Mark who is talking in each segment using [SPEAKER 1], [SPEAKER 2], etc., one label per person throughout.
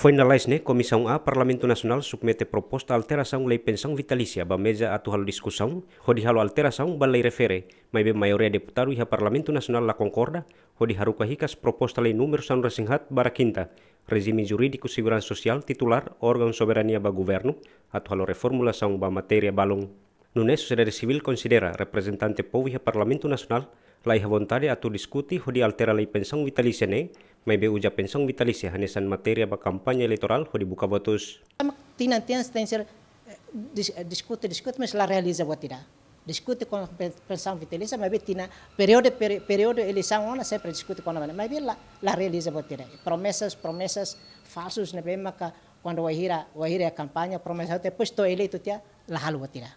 [SPEAKER 1] Foi na lais, A, Parlamento Nasional submete proposta alterasang lei pensang vitalisia ba mesa atu halo discussão, hodi halo alterasang ba lei refere, mai be maioria deputado iha Parlamento Nacional la concorda, hodi haruka hikas proposta lei número san resinghat barakinta, quinta, regime jurídico sosial, titular organ soberania ba governo, atu halo reformulação ba matéria balong. Nunes, sociedade civil considera representante povo iha Parlamento Nasional la iha vontade atu discuti hodi altera lei pensang vitalícia ne, Maybe uja pensong vitalis ya hanesan materia ba kampanye elektoral ho dibuka botus.
[SPEAKER 2] Tinantian stenser eh, eh, diskute diskute mes la realiza tidak. Discute con pensão vitalis, be tina periode periode eleição ona sempre discute na may be la la realiza botira. promesas promesas falsos ne be maka quando wa hira kampanya promesa te depois to eleito tia la halu botira.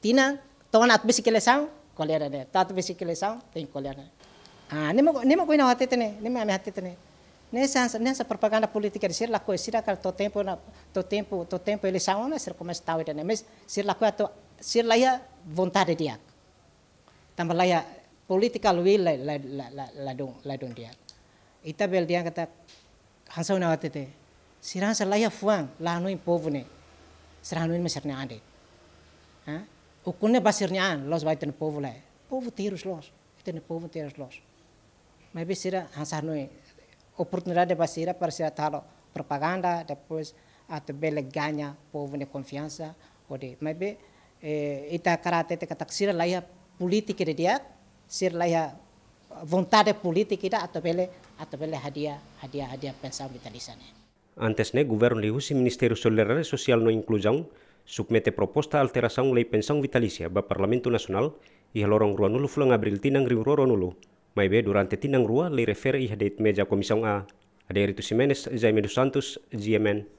[SPEAKER 2] Tina tonat bicicletação kolera ne, tato bicicletação tem kolera Ah, nemo nemo ko inawa tetene, nemo ame hatetene. Nessa nessa propaganda política di ser laku, coisa, sira to tempo na to tempo, to tempo ele saona ser como está hoje, né? Mas ser la coisa to ser la vontade dia. Tambah laya ia political la la la la don la don dia. Ita bel dia kata hansa inawa tete. Sira hansa laya fuang, la no impovo ne. Sira no me sernya ande. Ha? Ah, ukune basirnya an, los vai ten povo la. E. Povo tiros los. Ten povo tiros los maybe sira hansanui e, oportunidad de sira para sira talo propaganda depois atau bele ganya povo ne confiança ode maybe eh, ita karate te katak sira laia politik de dia sira laia vontade politik ida atau bele atau bele hadiah hadiah hadiah pensão vitalisane
[SPEAKER 1] ne Governo si ministerio solidaridade e Social no Inclusão submete proposta alteração lei pensão vitalícia ba Parlamento Nacional e lorong ruanulu fulang abril tinang ruanulu mai be durante tinang rua li refer i hadet meja komisong a. Aderitus Jimenez, Jaime dos Santos, GMN.